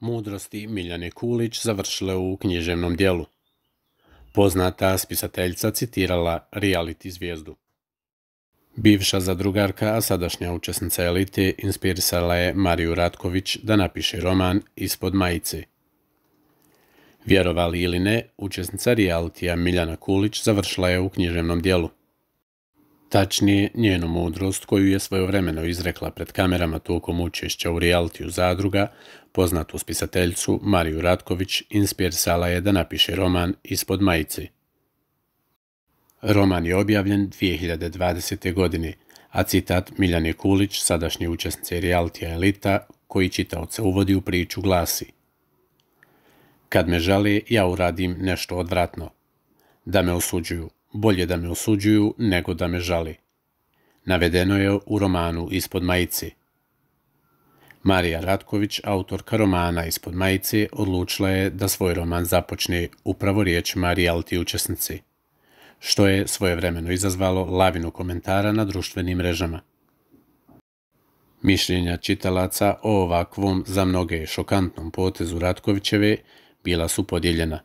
mudrosti Miljane Kulić završile u književnom dijelu. Poznata spisateljica citirala reality zvijezdu. Bivša zadrugarka, a sadašnja učesnica elite, inspirisala je Mariju Ratković da napiše roman Ispod majice. Vjerovali ili ne, učesnica realitija Miljana Kulić završila je u književnom dijelu. Tačnije, njenu mudrost koju je svojevremeno izrekla pred kamerama tokom učešća u realitiju zadruga, poznatu spisateljcu Mariju Ratković inspirisala je da napiše roman Ispod majici. Roman je objavljen 2020. godine, a citat Miljane Kulić, sadašnji učesnice realitija Elita, koji čitaoce uvodi u priču, glasi Kad me žali, ja uradim nešto odvratno. Da me osuđuju – bolje da me osuđuju nego da me žali. Navedeno je u romanu Ispod majici. Marija Ratković, autorka romana Ispod majici, odlučila je da svoj roman započne upravo riječima reality učesnici, što je svojevremeno izazvalo lavinu komentara na društvenim mrežama. Mišljenja čitalaca o ovakvom za mnoge šokantnom potezu Ratkovićeve bila su podijeljena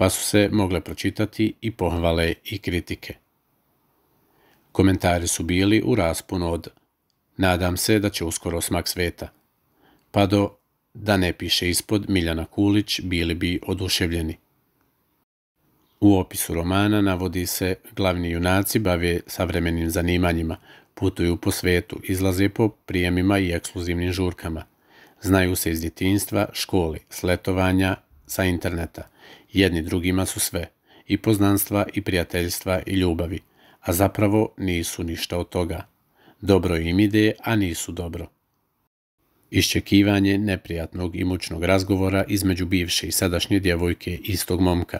pa su se mogle pročitati i pohvale i kritike. Komentari su bili u rasponu od nadam se da će uskoro smak sveta, pa do da ne piše ispod Miljana Kulić bili bi oduševljeni. U opisu romana navodi se glavni junaci bave savremenim zanimanjima, putuju po svetu, izlaze po prijemima i ekskluzivnim žurkama. Znaju se iz djetinjstva, školi, sletovanja sa interneta. Jedni drugima su sve, i poznanstva, i prijateljstva, i ljubavi, a zapravo nisu ništa od toga. Dobro im ide, a nisu dobro. Iščekivanje neprijatnog i mučnog razgovora između bivše i sadašnje djevojke istog momka,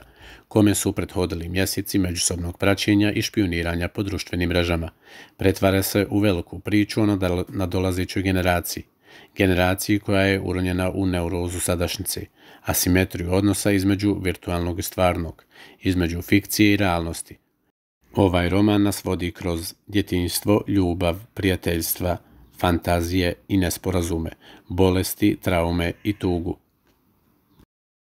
kome su prethodili mjeseci međusobnog praćenja i špioniranja po društvenim mrežama, pretvara se u veliku priču o nadolazećoj generaciji, generaciji koja je uronjena u neurozu sadašnjice, asimetriju odnosa između virtualnog i stvarnog, između fikcije i realnosti. Ovaj roman nas vodi kroz djetinjstvo, ljubav, prijateljstva, fantazije i nesporazume, bolesti, traume i tugu,